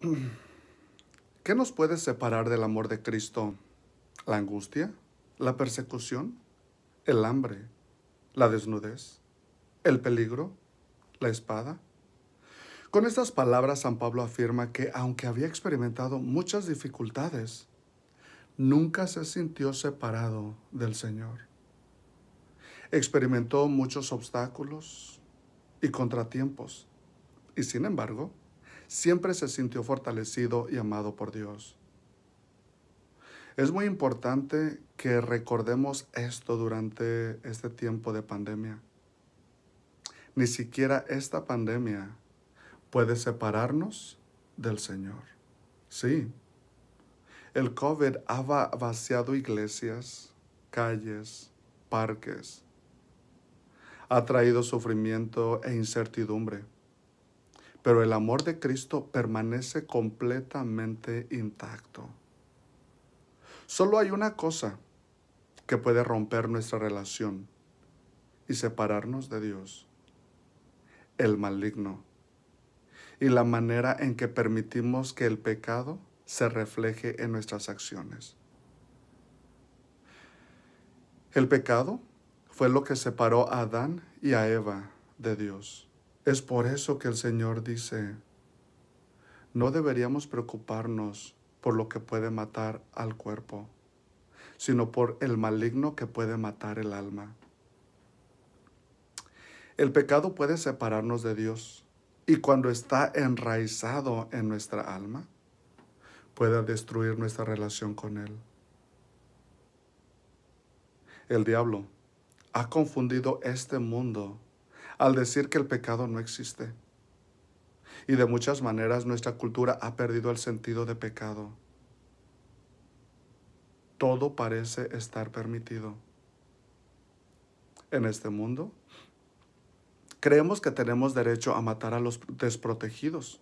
¿Qué nos puede separar del amor de Cristo? ¿La angustia? ¿La persecución? ¿El hambre? ¿La desnudez? ¿El peligro? ¿La espada? Con estas palabras, San Pablo afirma que aunque había experimentado muchas dificultades, nunca se sintió separado del Señor. Experimentó muchos obstáculos y contratiempos, y sin embargo, siempre se sintió fortalecido y amado por Dios. Es muy importante que recordemos esto durante este tiempo de pandemia. Ni siquiera esta pandemia puede separarnos del Señor. Sí, el COVID ha vaciado iglesias, calles, parques. Ha traído sufrimiento e incertidumbre pero el amor de Cristo permanece completamente intacto. Solo hay una cosa que puede romper nuestra relación y separarnos de Dios, el maligno, y la manera en que permitimos que el pecado se refleje en nuestras acciones. El pecado fue lo que separó a Adán y a Eva de Dios. Es por eso que el Señor dice, no deberíamos preocuparnos por lo que puede matar al cuerpo, sino por el maligno que puede matar el alma. El pecado puede separarnos de Dios y cuando está enraizado en nuestra alma, puede destruir nuestra relación con Él. El diablo ha confundido este mundo al decir que el pecado no existe. Y de muchas maneras nuestra cultura ha perdido el sentido de pecado. Todo parece estar permitido. En este mundo, creemos que tenemos derecho a matar a los desprotegidos,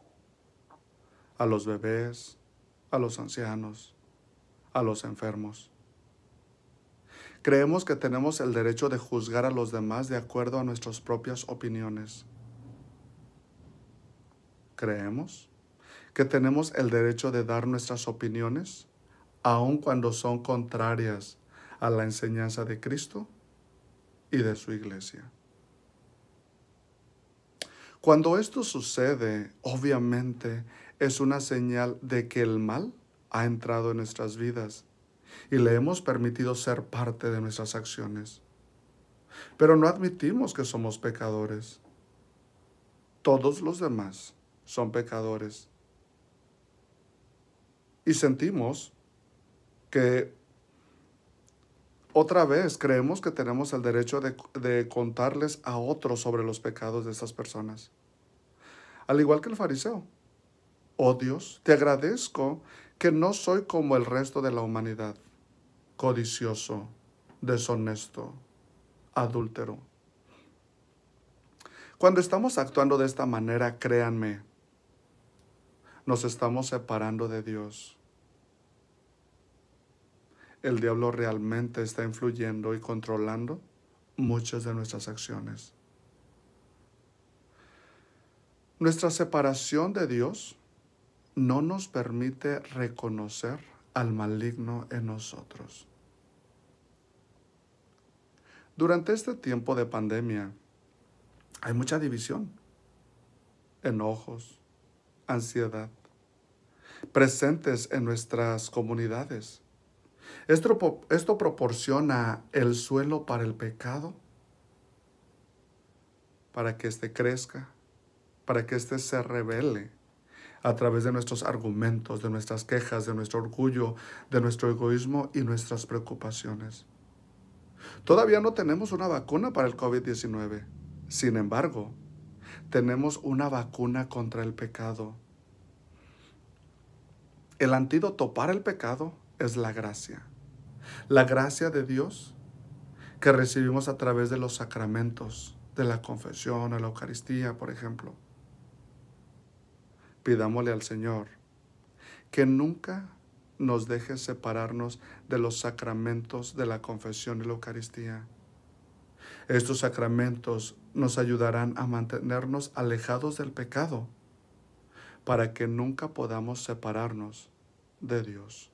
a los bebés, a los ancianos, a los enfermos. Creemos que tenemos el derecho de juzgar a los demás de acuerdo a nuestras propias opiniones. Creemos que tenemos el derecho de dar nuestras opiniones, aun cuando son contrarias a la enseñanza de Cristo y de su iglesia. Cuando esto sucede, obviamente es una señal de que el mal ha entrado en nuestras vidas y le hemos permitido ser parte de nuestras acciones. Pero no admitimos que somos pecadores. Todos los demás son pecadores. Y sentimos que otra vez creemos que tenemos el derecho de, contarles a otros sobre los pecados de estas personas. Al igual que el fariseo. Oh Dios, te agradezco que no soy como el resto de la humanidad codicioso, deshonesto, adúltero. Cuando estamos actuando de esta manera, créanme, nos estamos separando de Dios. El diablo realmente está influyendo y controlando muchas de nuestras acciones. Nuestra separación de Dios no nos permite reconocer al maligno en nosotros. Durante este tiempo de pandemia hay mucha división, enojos, ansiedad, presentes en nuestras comunidades. Esto, esto, proporciona el suelo para el pecado, para que éste crezca, para que éste se revele a través de nuestros argumentos, de nuestras quejas, de nuestro orgullo, de nuestro egoísmo y nuestras preocupaciones. Todavía no tenemos una vacuna para el COVID-19. Sin embargo, tenemos una vacuna contra el pecado. El antídoto para el pecado es la gracia. La gracia de Dios que recibimos a través de los sacramentos, de la confesión, de la Eucaristía, por ejemplo Pidámosle al Señor que nunca nos deje separarnos de los sacramentos de la confesión y la Eucaristía. Estos sacramentos nos ayudarán a mantenernos alejados del pecado para que nunca podamos separarnos de Dios.